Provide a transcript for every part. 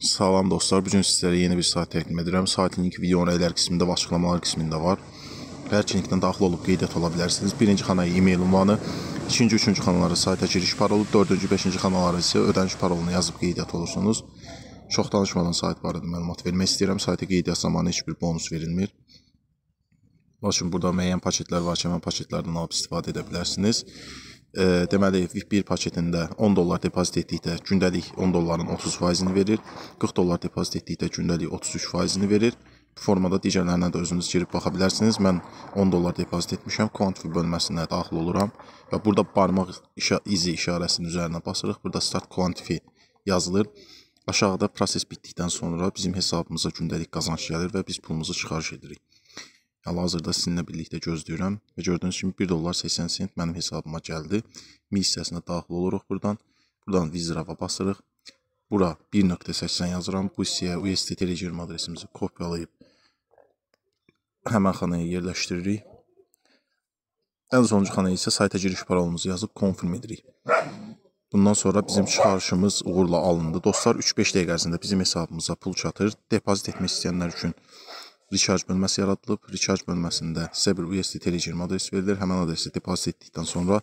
Salam dostlar, bu gün sizlərə yeni bir sayt təqdim edirəm. Sayt linki videonun əylər qismində və açıqlamalar qismində var. Hər iki linkdən daxil olub qeydiyyat ola bilərsiniz. Birinci xanaya e-mail ünvanı, ikinci, üçüncü xanalara sayta giriş parolu, dördüncü, beşinci xanalara isə ödəniş parolunu yazıb qeydiyyat olursunuz. Çox danışmadan sayt barədə məlumat vermək istəyirəm. Sayta qeydiyyat zamanı heç bir bonus verilmir. Lakin burada müəyyən paketlər var ki, həmin paketlərdən alıb istifadə edə bilərsiniz e, deməli VIP1 paketində 10 dollar depozit etdikdə gündəlik 10 dolların 30%-ini verir. 40 dollar depozit etdikdə gündəlik 33%-ini verir. Bu formada digərlərinə də özünüz girib baxa bilərsiniz. Mən 10 dollar depozit etmişəm. Quantify bölməsinə daxil oluram və burada barmaq işa izi işarəsinin üzərinə basırıq. Burada start quantify yazılır. Aşağıda proses bitdikdən sonra bizim hesabımıza gündəlik qazanç gəlir və biz pulumuzu çıxarış edirik. Hal-hazırda sizinlə birlikdə gözləyirəm və gördüyünüz kimi 1 dollar 80 sent mənim hesabıma gəldi. Mi hissəsinə daxil oluruq buradan. Buradan Vizrava basırıq. Bura 1.80 yazıram. Bu hissəyə USD Telegram adresimizi kopyalayıb həmən xanaya yerləşdiririk. Ən sonuncu xanaya isə sayta giriş parolumuzu yazıb confirm edirik. Bundan sonra bizim çıxarışımız uğurla alındı. Dostlar 3-5 dəqiqə ərzində bizim hesabımıza pul çatır. Depozit etmək istəyənlər üçün Recharge bölməsi yaradılıb. Recharge bölməsində Saber USD Telegram adresi verilir. Həmin adresi depozit etdikdən sonra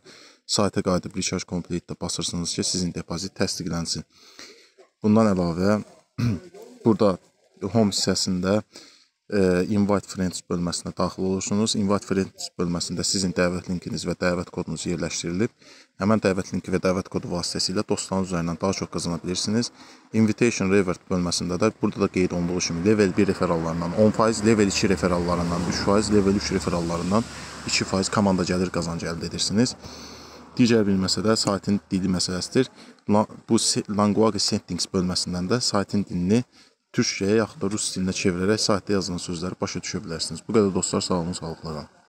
sayta qayıdıb Recharge Complete-də basırsınız ki, sizin depozit təsdiqlənsin. Bundan əlavə burada home hissəsində Invite Friends bölməsinə daxil olursunuz. Invite Friends bölməsində sizin dəvət linkiniz və dəvət kodunuz yerləşdirilib. Həmin dəvət linki və dəvət kodu vasitəsilə dostlarınız üzərindən daha çox qazana bilirsiniz. Invitation Reward bölməsində də burada da qeyd olunduğu kimi level 1 referallarından 10%, level 2 referallarından 3%, level 3 referallarından 2% komanda gəlir qazancı əldə edirsiniz. Digər bir məsələ saytın dili məsələsidir. Bu Language Settings bölməsindən də saytın dilini türkçəyə yaxud da rus dilinə çevirərək saytda yazılan sözləri başa düşə bilərsiniz. Bu qədər dostlar, salamınız, sağlıqlara.